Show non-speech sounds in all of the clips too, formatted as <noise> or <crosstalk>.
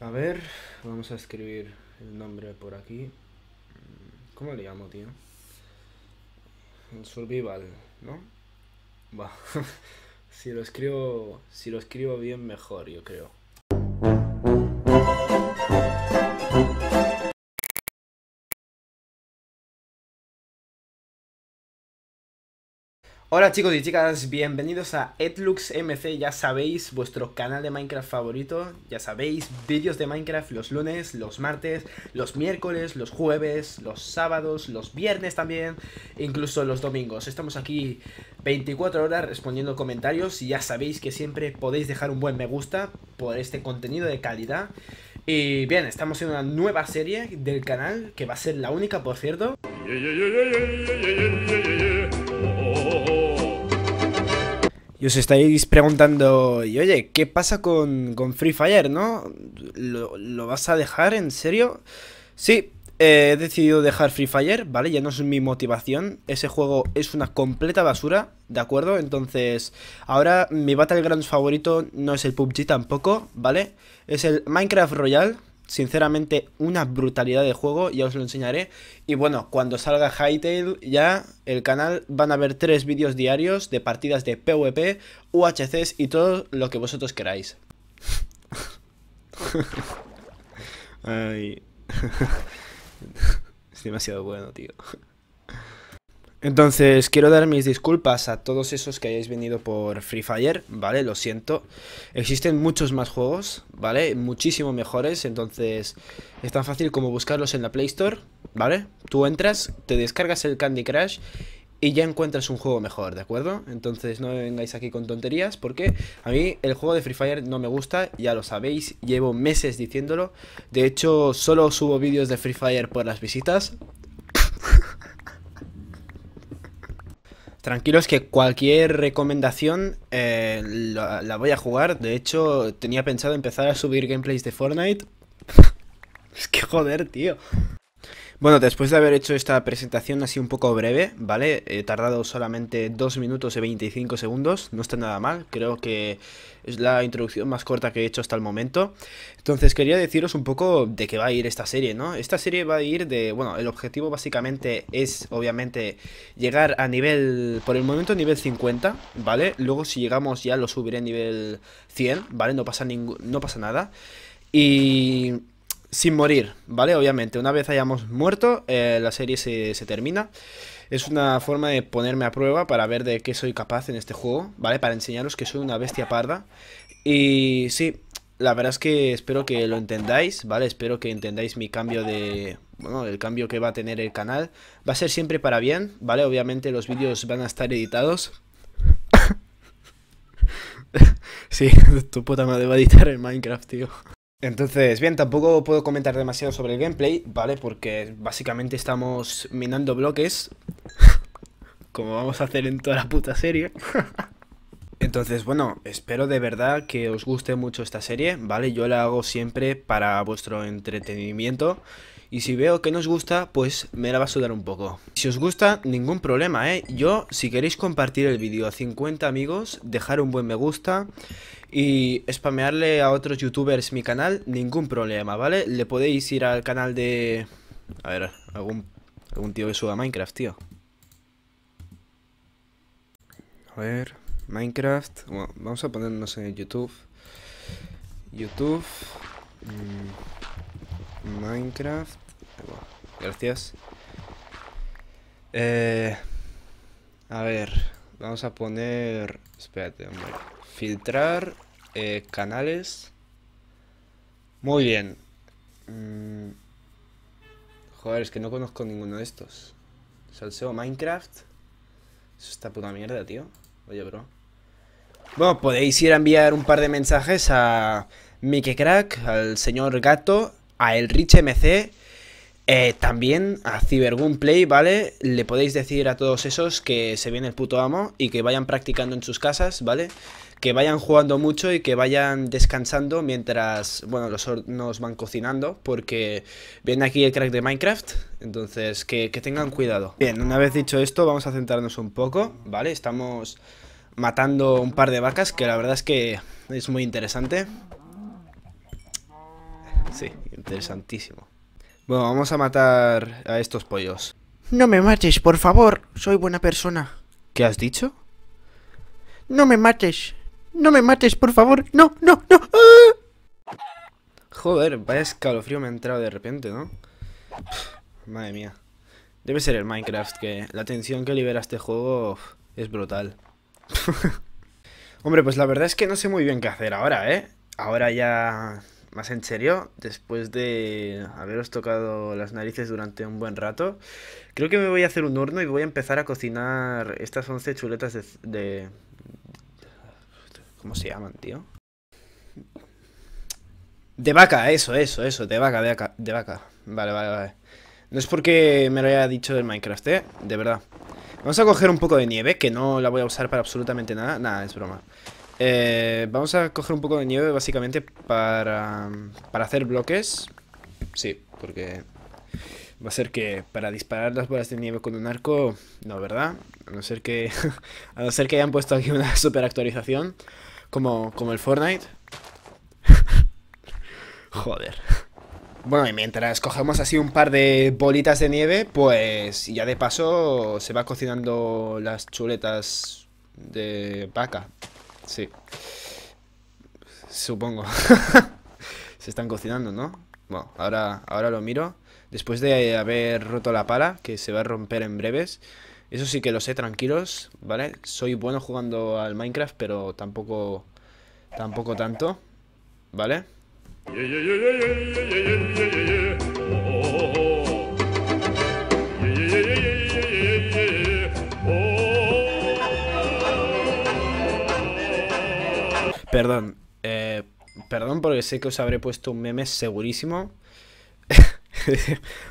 A ver, vamos a escribir el nombre por aquí. ¿Cómo le llamo, tío? survival, ¿no? Va. <laughs> si lo escribo. Si lo escribo bien mejor, yo creo. Hola chicos y chicas, bienvenidos a Etlux MC, ya sabéis, vuestro canal de Minecraft favorito, ya sabéis, vídeos de Minecraft los lunes, los martes, los miércoles, los jueves, los sábados, los viernes también, incluso los domingos. Estamos aquí 24 horas respondiendo comentarios y ya sabéis que siempre podéis dejar un buen me gusta por este contenido de calidad. Y bien, estamos en una nueva serie del canal, que va a ser la única por cierto. Y os estáis preguntando, y oye, ¿qué pasa con, Free Fire, no? ¿Lo, vas a dejar, en serio? Sí, eh, he decidido dejar Free Fire, ¿vale? Ya no es mi motivación. Ese juego es una completa basura, ¿de acuerdo? Entonces, ahora mi Battlegrounds favorito no es el PUBG tampoco, ¿vale? Es el Minecraft Royale, sinceramente, una brutalidad de juego, ya os lo enseñaré. Y bueno, cuando salga Hytale, ya el canal van a ver tres vídeos diarios de partidas de PvP, UHCs y todo lo que vosotros queráis. <laughs> <laughs> es demasiado bueno, tío. Entonces, quiero dar mis disculpas a todos esos que hayáis venido por Free Fire, ¿vale? Lo siento. Existen muchos más juegos, ¿vale? Muchísimo mejores, entonces es tan fácil como buscarlos en la Play Store, ¿vale? Tú entras, te descargas el Candy Crush y ya encuentras un juego mejor, ¿de acuerdo? Entonces no vengáis aquí con tonterías porque a mí el juego de Free Fire no me gusta, ya lo sabéis, llevo meses diciéndolo. De hecho, solo subo vídeos de Free Fire por las visitas, Tranquilos que cualquier recomendación eh, la, la, voy a jugar. De hecho, tenía pensado empezar a subir gameplays de Fortnite. <laughs> es que joder, tío. Bueno, después de haber hecho esta presentación así un poco breve, ¿vale? He tardado solamente 2 minutos y 25 segundos, no está nada mal, creo que es la introducción más corta que he hecho hasta el momento. Entonces quería deciros un poco de qué va a ir esta serie, ¿no? Esta serie va a ir de, bueno, el objetivo básicamente es obviamente llegar a nivel, por el momento nivel 50, ¿vale? Luego si llegamos ya lo subiré a nivel 100, ¿vale? No pasa, no pasa nada. Y sin morir, ¿vale? Obviamente, una vez hayamos muerto, eh, la serie se, se, termina. Es una forma de ponerme a prueba para ver de qué soy capaz en este juego, ¿vale? Para enseñaros que soy una bestia parda. Y sí, la verdad es que espero que lo entendáis, ¿vale? Espero que entendáis mi cambio de... Bueno, el cambio que va a tener el canal. Va a ser siempre para bien, ¿vale? Obviamente los vídeos van a estar editados. <coughs> sí, <laughs> tu puta madre va a editar el Minecraft, tío. Entonces, bien, tampoco puedo comentar demasiado sobre el gameplay, ¿vale? Porque básicamente estamos minando bloques, <laughs> como vamos a hacer en toda la puta serie. <laughs> Entonces, bueno, espero de verdad que os guste mucho esta serie, ¿vale? Yo la hago siempre para vuestro entretenimiento. Y si veo que no os gusta, pues me la va a sudar un poco. Si os gusta, ningún problema, ¿eh? Yo, si queréis compartir el vídeo a 50 amigos, dejar un buen me gusta y spamearle a otros youtubers mi canal, ningún problema, ¿vale? Le podéis ir al canal de... A ver, algún, algún tío que suba Minecraft, tío. A ver, Minecraft... Bueno, vamos a ponernos en YouTube. YouTube... Mm, Minecraft... gracias. Eh, a ver, vamos a poner... Espérate, hombre. Filtrar, eh, canales. Muy bien. Mm. Joder, es que no conozco ninguno de estos. Salseo Minecraft. Eso está puta mierda, tío. Oye, bro. Bueno, podéis ir a enviar un par de mensajes a Mickey Crack, al señor Gato, a el Rich MC, eh, también a Play, ¿vale? Le podéis decir a todos esos que se viene el puto amo y que vayan practicando en sus casas, ¿vale? vale que vayan jugando mucho y que vayan descansando mientras, bueno, los nos van cocinando, porque viene aquí el crack de Minecraft, entonces que, que tengan cuidado. Bien, una vez dicho esto, vamos a centrarnos un poco, ¿vale? Estamos matando un par de vacas, que la verdad es que es muy interesante. Sí, interesantísimo. Bueno, vamos a matar a estos pollos. No me mates, por favor, soy buena persona. ¿Qué has dicho? No me mates, no me mates, por favor. No, no, no. Ah. Joder, vaya escalofrío me ha entrado de repente, ¿no? madre mía. Debe ser el Minecraft, que la tensión que libera este juego es brutal. <laughs> Hombre, pues la verdad es que no sé muy bien qué hacer ahora, ¿eh? Ahora ya más en serio, después de haberos tocado las narices durante un buen rato, creo que me voy a hacer un horno y voy a empezar a cocinar estas 11 chuletas de, de, ¿Cómo se llaman, tío? De vaca, eso, eso, eso. De vaca, de vaca, de vaca. Vale, vale, vale. No es porque me lo haya dicho del Minecraft, ¿eh? De verdad. Vamos a coger un poco de nieve, que no la voy a usar para absolutamente nada. Nada, es broma. Eh, vamos a coger un poco de nieve básicamente para, para hacer bloques. Sí, porque va a ser que para disparar las bolas de nieve con un arco, no, ¿verdad? A no ser que, <laughs> a no ser que hayan puesto aquí una super actualización. Como, el Fortnite. <laughs> Joder. Bueno, y mientras cogemos así un par de bolitas de nieve, pues ya de paso se va cocinando las chuletas de vaca. Sí. Supongo. <laughs> se están cocinando, ¿no? Bueno, ahora, ahora lo miro. Después de haber roto la pala, que se va a romper en breves, eso sí que lo sé, tranquilos, ¿vale? Soy bueno jugando al Minecraft, pero tampoco... Tampoco tanto, ¿vale? Perdón, eh, perdón porque sé que os habré puesto un meme segurísimo. <laughs>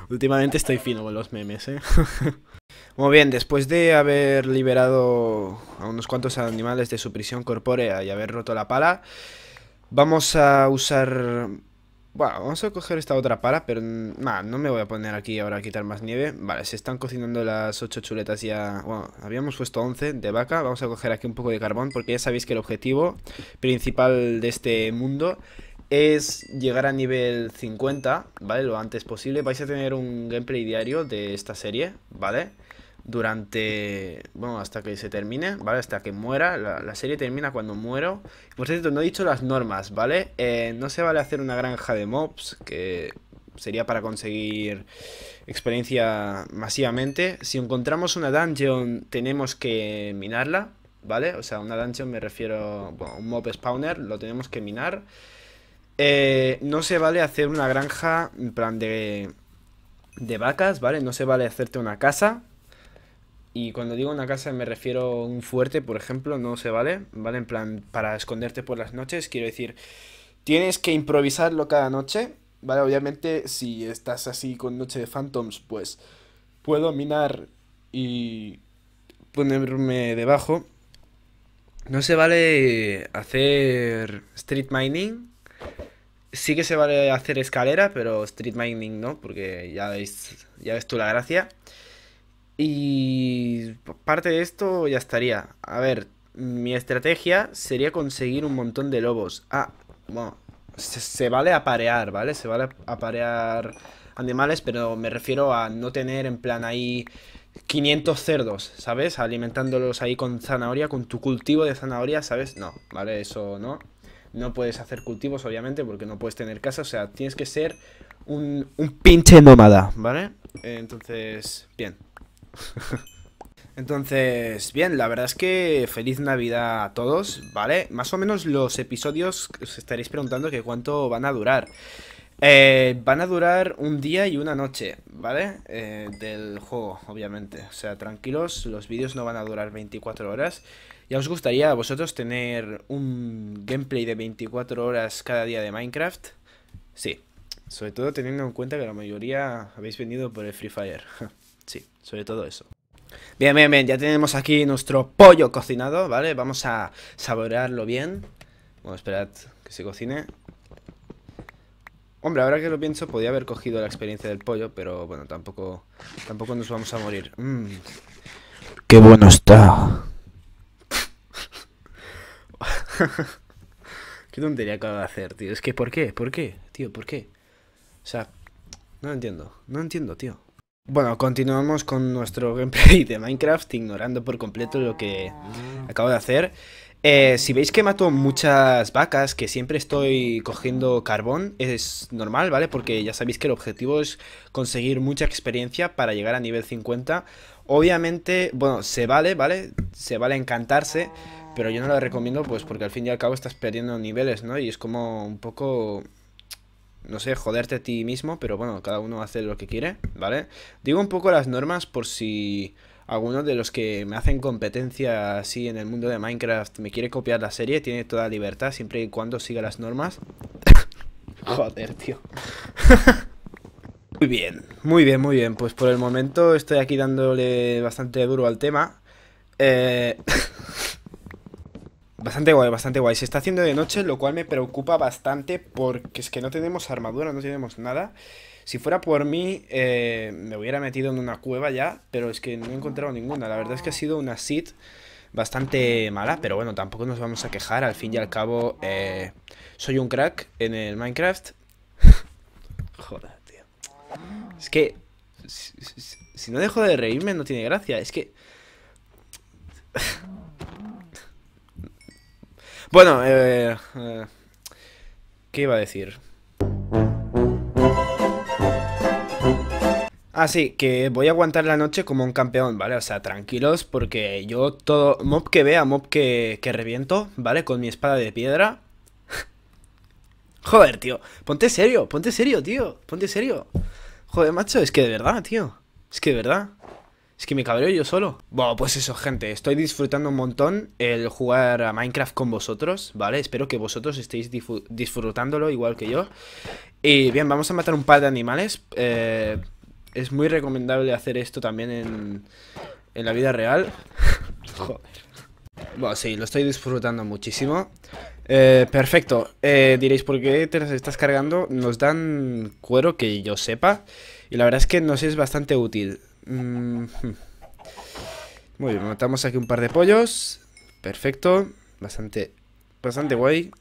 Últimamente estoy fino con los memes, ¿eh? <laughs> Muy bien, después de haber liberado a unos cuantos animales de su prisión corpórea y haber roto la pala, vamos a usar... Bueno, vamos a coger esta otra pala, pero nah, no me voy a poner aquí ahora a quitar más nieve. Vale, se están cocinando las 8 chuletas ya... Bueno, habíamos puesto 11 de vaca. Vamos a coger aquí un poco de carbón, porque ya sabéis que el objetivo principal de este mundo es llegar a nivel 50, ¿vale? Lo antes posible. Vais a tener un gameplay diario de esta serie, ¿vale? vale durante, bueno, hasta que se termine, ¿vale? Hasta que muera, la, serie termina cuando muero. Por cierto, no he dicho las normas, ¿vale? Eh, no se vale hacer una granja de mobs, que sería para conseguir experiencia masivamente. Si encontramos una dungeon, tenemos que minarla, ¿vale? O sea, una dungeon me refiero, bueno, un mob spawner, lo tenemos que minar. Eh, no se vale hacer una granja en plan de, de vacas, ¿vale? No se vale hacerte una casa. Y cuando digo una casa me refiero a un fuerte, por ejemplo, no se vale, ¿vale? En plan, para esconderte por las noches, quiero decir, tienes que improvisarlo cada noche, ¿vale? Obviamente, si estás así con Noche de Phantoms, pues puedo minar y ponerme debajo. No se vale hacer street mining. Sí que se vale hacer escalera, pero street mining no, porque ya ya ves tú la gracia. Y parte de esto ya estaría. A ver, mi estrategia sería conseguir un montón de lobos. Ah, bueno, se, vale vale aparear, ¿vale? Se vale aparear animales, pero me refiero a no tener en plan ahí 500 cerdos, ¿sabes? Alimentándolos ahí con zanahoria, con tu cultivo de zanahoria, ¿sabes? No, ¿vale? Eso no. No puedes hacer cultivos, obviamente, porque no puedes tener casa. O sea, tienes que ser un, un pinche nómada, ¿vale? Entonces, bien. <laughs> Entonces, bien, la verdad es que feliz Navidad a todos, ¿vale? Más o menos los episodios, os estaréis preguntando que cuánto van a durar. Eh, van a durar un día y una noche, ¿vale? Eh, del juego, obviamente. O sea, tranquilos, los vídeos no van a durar 24 horas. Ya os gustaría a vosotros tener un gameplay de 24 horas cada día de Minecraft. Sí, sobre todo teniendo en cuenta que la mayoría habéis venido por el Free Fire. <laughs> Sí, sobre todo eso. Bien, bien, bien, ya tenemos aquí nuestro pollo cocinado, ¿vale? Vamos a saborearlo bien. Bueno, esperad que se cocine. Hombre, ahora que lo pienso, podía haber cogido la experiencia del pollo, pero bueno, tampoco, tampoco nos vamos a morir. Mm. ¡Qué bueno está! <laughs> qué tontería acabo de hacer, tío. Es que, ¿por qué? ¿Por qué? Tío, ¿por qué? O sea, no entiendo. No entiendo, tío. Bueno, continuamos con nuestro gameplay de Minecraft, ignorando por completo lo que acabo de hacer. Eh, si veis que mato muchas vacas, que siempre estoy cogiendo carbón, es normal, ¿vale? Porque ya sabéis que el objetivo es conseguir mucha experiencia para llegar a nivel 50. Obviamente, bueno, se vale, ¿vale? Se vale encantarse, pero yo no lo recomiendo pues porque al fin y al cabo estás perdiendo niveles, ¿no? Y es como un poco no sé, joderte a ti mismo, pero bueno, cada uno hace lo que quiere, ¿vale? Digo un poco las normas por si alguno de los que me hacen competencia así en el mundo de Minecraft me quiere copiar la serie, tiene toda libertad siempre y cuando siga las normas. <laughs> Joder, tío. <laughs> muy bien, muy bien, muy bien. Pues por el momento estoy aquí dándole bastante duro al tema. Eh... <laughs> Bastante guay, bastante guay. Se está haciendo de noche, lo cual me preocupa bastante porque es que no tenemos armadura, no tenemos nada. Si fuera por mí, eh, me hubiera metido en una cueva ya, pero es que no he encontrado ninguna. La verdad es que ha sido una sit bastante mala, pero bueno, tampoco nos vamos a quejar. Al fin y al cabo, eh, soy un crack en el Minecraft. <laughs> Joder, tío. Es que... si no dejo de reírme, no tiene gracia. Es que... Bueno, eh, eh, ¿qué iba a decir? Ah, sí, que voy a aguantar la noche como un campeón, ¿vale? O sea, tranquilos, porque yo todo... Mob que vea, mob que, que reviento, ¿vale? Con mi espada de piedra. <laughs> Joder, tío. Ponte serio, ponte serio, tío. Ponte serio. Joder, macho, es que de verdad, tío. Es que de verdad. Es que me cabreo yo solo. Bueno, pues eso, gente. Estoy disfrutando un montón el jugar a Minecraft con vosotros, ¿vale? Espero que vosotros estéis disfrutándolo igual que yo. Y bien, vamos a matar un par de animales. Eh, es muy recomendable hacer esto también en, en la vida real. <laughs> Joder. Bueno, sí, lo estoy disfrutando muchísimo. Eh, perfecto. Eh, diréis, ¿por qué te las estás cargando? Nos dan cuero que yo sepa. Y la verdad es que nos es bastante útil. Mm, muy bien, matamos aquí un par de pollos. Perfecto. Bastante, bastante guay.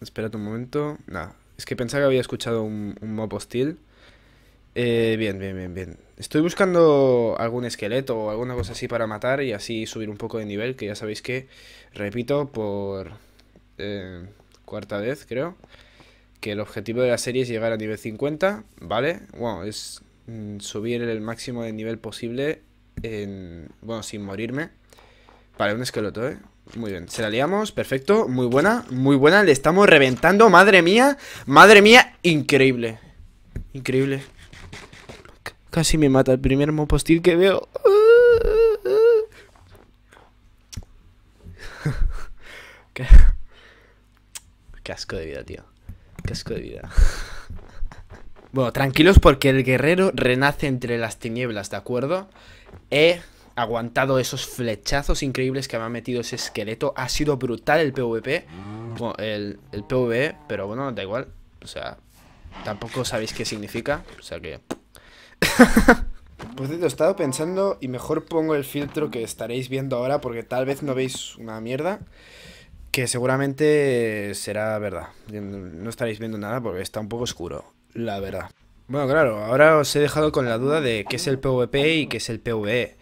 Esperad un momento. Nada, es que pensaba que había escuchado un, un mob hostil. Eh, bien, bien, bien, bien. Estoy buscando algún esqueleto o alguna cosa así para matar y así subir un poco de nivel, que ya sabéis que, repito, por eh, cuarta vez creo, que el objetivo de la serie es llegar a nivel 50, ¿vale? Bueno, es Mm, subir el máximo de nivel posible en, bueno, sin morirme. Vale, un esqueleto, ¿eh? Muy bien, se la liamos, perfecto, muy buena, muy buena, le estamos reventando, madre mía, madre mía, increíble, increíble. casi me mata el primer mopostil que veo. <laughs> Qué asco de vida, tío. Casco asco de vida. Bueno, tranquilos porque el guerrero renace entre las tinieblas, ¿de acuerdo? He aguantado esos flechazos increíbles que me ha metido ese esqueleto. Ha sido brutal el PvP. Bueno, el, PvE, pero bueno, da igual. O sea, tampoco sabéis qué significa. O sea que... Por cierto, he estado pensando y mejor pongo el filtro que estaréis viendo ahora porque tal vez no veis una mierda que seguramente será verdad. No estaréis viendo nada porque está un poco oscuro la verdad. Bueno, claro, ahora os he dejado con la duda de qué es el PvP y qué es el PvE.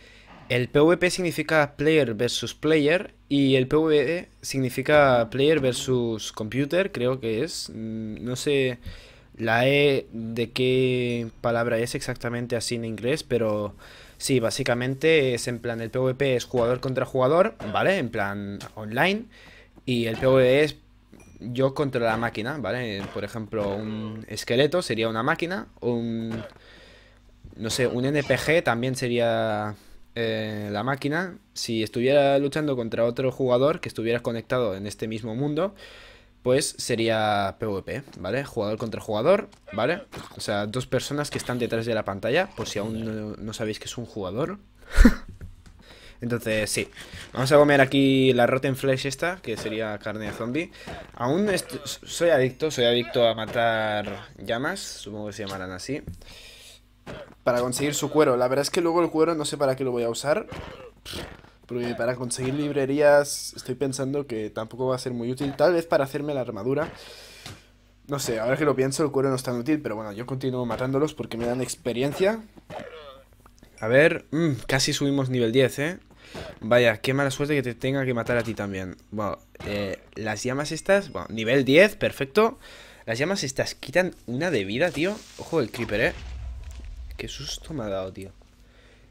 El PvP significa player versus player y el PvE significa player versus computer, creo que es. Mm, no sé la E de qué palabra es exactamente así en inglés, pero sí, básicamente es en plan el PvP es jugador contra jugador, ¿vale? En plan online y el PvE es yo contra la máquina, ¿vale? Por ejemplo, un esqueleto sería una máquina, un... No sé, un NPG también sería eh, la máquina. Si estuviera luchando contra otro jugador que estuviera conectado en este mismo mundo, pues sería PvP, ¿vale? Jugador contra jugador, ¿vale? O sea, dos personas que están detrás de la pantalla, por si aún no, sabéis que es un jugador. <laughs> Entonces, sí. Vamos a comer aquí la Rotten Flesh esta, que sería carne de zombie. Aún soy adicto, soy adicto a matar llamas, supongo que se llamarán así. Para conseguir su cuero. La verdad es que luego el cuero no sé para qué lo voy a usar. Porque para conseguir librerías estoy pensando que tampoco va a ser muy útil. Tal vez para hacerme la armadura. No sé, ahora que lo pienso el cuero no es tan útil, pero bueno, yo continúo matándolos porque me dan experiencia. A ver, mm, casi subimos nivel 10, ¿eh? Vaya, qué mala suerte que te tenga que matar a ti también. Bueno, eh, las llamas estas... Bueno, nivel 10, perfecto. Las llamas estas quitan una de vida, tío. Ojo el creeper, eh. Qué susto me ha dado, tío.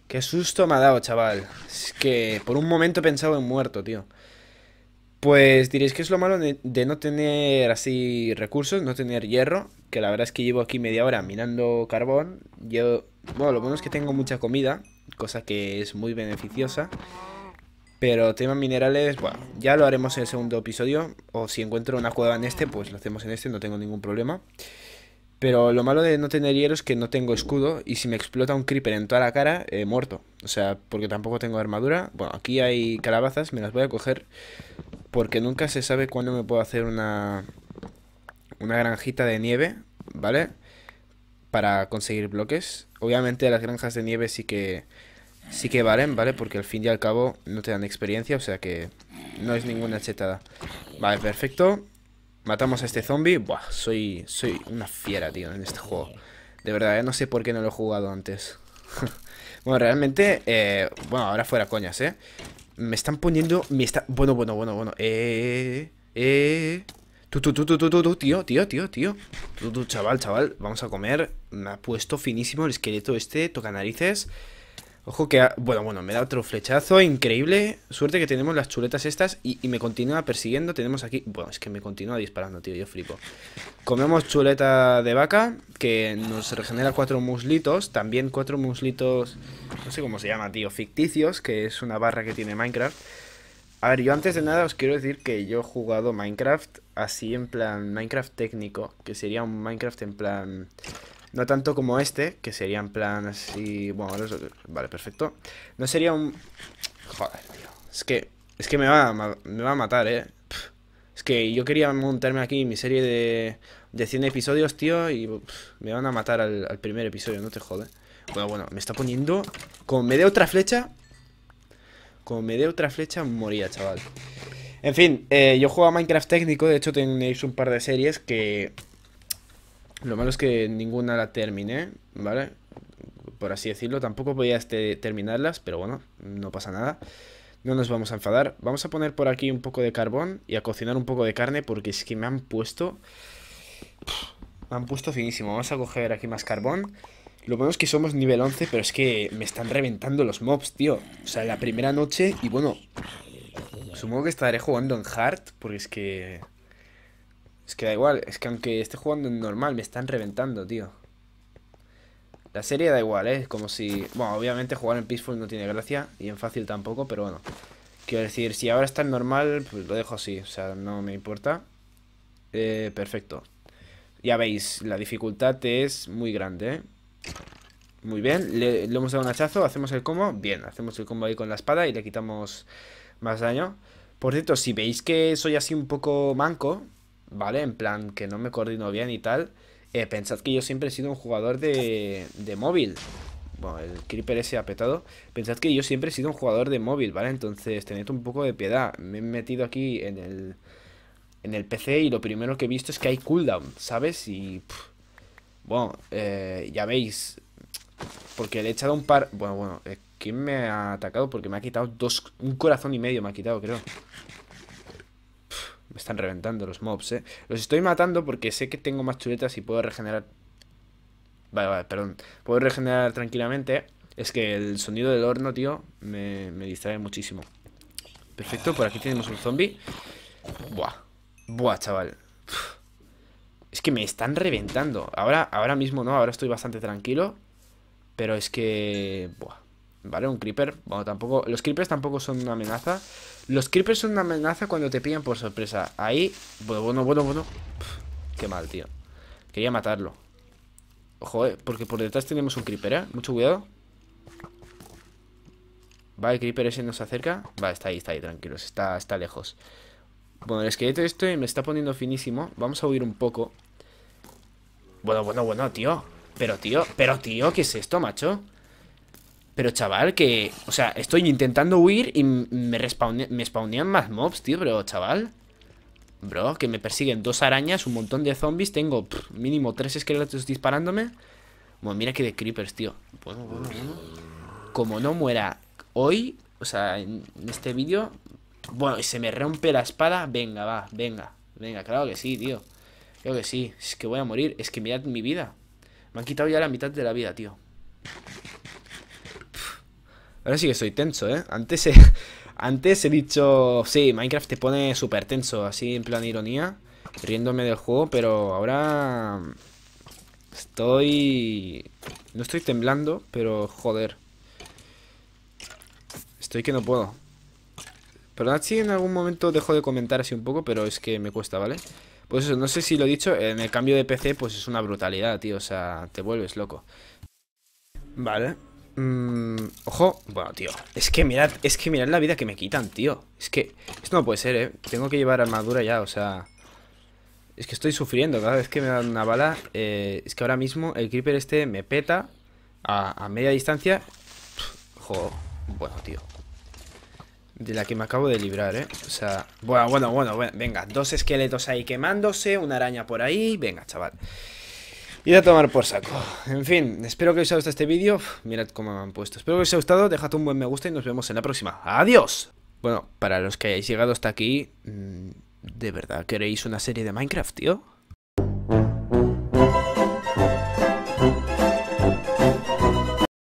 Qué susto me ha dado, chaval. Es que por un momento he pensado en muerto, tío. Pues diréis que es lo malo de, no tener así recursos, no tener hierro. Que la verdad es que llevo aquí media hora minando carbón. Yo, bueno, lo bueno es que tengo mucha comida cosa que es muy beneficiosa. Pero tema minerales, bueno, ya lo haremos en el segundo episodio. O si encuentro una cueva en este, pues lo hacemos en este, no tengo ningún problema. Pero lo malo de no tener hierro es que no tengo escudo y si me explota un creeper en toda la cara, muerto. O sea, porque tampoco tengo armadura. Bueno, aquí hay calabazas, me las voy a coger porque nunca se sabe cuándo me puedo hacer una, una granjita de nieve, ¿vale? para conseguir bloques. Obviamente las granjas de nieve sí que sí que valen, ¿vale? Porque al fin y al cabo no te dan experiencia, o sea que no es ninguna chetada. Vale, perfecto. Matamos a este zombie. Buah, soy, soy una fiera, tío, en este juego. De verdad, ¿eh? no sé por qué no lo he jugado antes. <laughs> bueno, realmente, eh, bueno, ahora fuera coñas, ¿eh? Me están poniendo, me está, bueno, bueno, bueno, bueno, eh, eh, eh Tú, tío, tío, tío, tío. chaval, chaval, vamos a comer. Me ha puesto finísimo el esqueleto este, toca narices. Ojo que... Bueno, bueno, me da otro flechazo increíble. Suerte que tenemos las chuletas estas y, y, me continúa persiguiendo. Tenemos aquí... Bueno, es que me continúa disparando, tío. Yo flipo. Comemos chuleta de vaca que nos regenera cuatro muslitos. También cuatro muslitos... No sé cómo se llama, tío. Ficticios, que es una barra que tiene Minecraft. A ver, yo antes de nada os quiero decir que yo he jugado Minecraft así en plan Minecraft técnico, que sería un Minecraft en plan... No tanto como este, que sería en plan así... Bueno, vale, perfecto. No sería un... Joder, tío. Es que, es que me, va a, me va a matar, ¿eh? Es que yo quería montarme aquí mi serie de, de 100 episodios, tío, y me van a matar al, primer episodio, no te jode Bueno, bueno, me está poniendo... Como me dé otra flecha... Como me dé otra flecha, moría, chaval. En fin, eh, yo juego a Minecraft técnico, de hecho tenéis un par de series que... Lo malo es que ninguna la terminé, ¿vale? Por así decirlo, tampoco podía este, terminarlas, pero bueno, no pasa nada. No nos vamos a enfadar. Vamos a poner por aquí un poco de carbón y a cocinar un poco de carne porque es que me han puesto... Me han puesto finísimo. Vamos a coger aquí más carbón. Lo bueno es que somos nivel 11, pero es que me están reventando los mobs, tío. O sea, la primera noche y bueno, Supongo que estaré jugando en hard, porque es que... Es que da igual, es que aunque esté jugando en normal, me están reventando, tío. La serie da igual, ¿eh? Como si... Bueno, obviamente jugar en Peaceful no tiene gracia, y en fácil tampoco, pero bueno. Quiero decir, si ahora está en normal, pues lo dejo así, o sea, no me importa. Eh, perfecto. Ya veis, la dificultad es muy grande, ¿eh? Muy bien, le, hemos dado un hachazo, hacemos el combo, bien, hacemos el combo ahí con la espada y le quitamos más daño. Por cierto, si veis que soy así un poco manco, ¿vale? En plan, que no me coordino bien y tal, eh, pensad que yo siempre he sido un jugador de, de móvil. Bueno, el creeper ese ha petado. Pensad que yo siempre he sido un jugador de móvil, ¿vale? Entonces, tened un poco de piedad. Me he metido aquí en el, en el PC y lo primero que he visto es que hay cooldown, ¿sabes? Y... bueno, eh, ya veis, porque le he echado un par... Bueno, bueno, eh, ¿Quién me ha atacado? Porque me ha quitado dos... Un corazón y medio me ha quitado, creo. me están reventando los mobs, ¿eh? Los estoy matando porque sé que tengo más chuletas y puedo regenerar... Vale, vale, perdón. Puedo regenerar tranquilamente. Es que el sonido del horno, tío, me, distrae muchísimo. Perfecto, por aquí tenemos un zombie. Buah. Buah, chaval. Es que me están reventando. Ahora, ahora mismo no, ahora estoy bastante tranquilo. Pero es que... Buah. ¿vale? Un creeper, bueno, tampoco... Los creepers tampoco son una amenaza. Los creepers son una amenaza cuando te pillan por sorpresa. Ahí... Bueno, bueno, bueno, bueno. qué mal, tío. Quería matarlo. Joder, porque por detrás tenemos un creeper, ¿eh? Mucho cuidado. Vale, el creeper ese nos acerca. Vale, está ahí, está ahí, tranquilos. Está, está lejos. Bueno, el esqueleto este me está poniendo finísimo. Vamos a huir un poco. Bueno, bueno, bueno, tío. Pero, tío, pero, tío, ¿qué es esto, macho? Pero chaval, que... O sea, estoy intentando huir y me, respawne, me spawnean más mobs, tío. Pero chaval... Bro, que me persiguen dos arañas, un montón de zombies. Tengo mínimo tres esqueletos disparándome. Bueno, mira que de creepers, tío. Como no muera hoy, o sea, en este vídeo... Bueno, y se me rompe la espada. Venga, va, venga. Venga, claro que sí, tío. Creo que sí. Es que voy a morir. Es que mirad mi vida. Me han quitado ya la mitad de la vida, tío. Ahora sí que soy tenso, ¿eh? Antes he, <laughs> antes he dicho... Sí, Minecraft te pone súper tenso, así en plan ironía. Riéndome del juego, pero ahora... Estoy... No estoy temblando, pero joder. Estoy que no puedo. Perdón si en algún momento dejo de comentar así un poco, pero es que me cuesta, ¿vale? Pues eso, no sé si lo he dicho, en el cambio de PC pues es una brutalidad, tío, o sea, te vuelves loco. Vale, Mmm. ojo. Bueno, tío. Es que mirad, es que mirad la vida que me quitan, tío. Es que esto no puede ser, ¿eh? Tengo que llevar armadura ya, o sea... Es que estoy sufriendo cada vez que me dan una bala. Eh, es que ahora mismo el creeper este me peta a, media distancia. ojo. Bueno, tío. De la que me acabo de librar, ¿eh? O sea... Bueno, bueno, bueno, bueno. Venga, dos esqueletos ahí quemándose, una araña por ahí. Venga, chaval. Y a tomar por saco. En fin, espero que os haya gustado este vídeo. Mirad cómo me han puesto. Espero que os haya gustado. Dejad un buen me gusta y nos vemos en la próxima. ¡Adiós! Bueno, para los que hayáis llegado hasta aquí, mm, ¿de verdad queréis una serie de Minecraft, tío?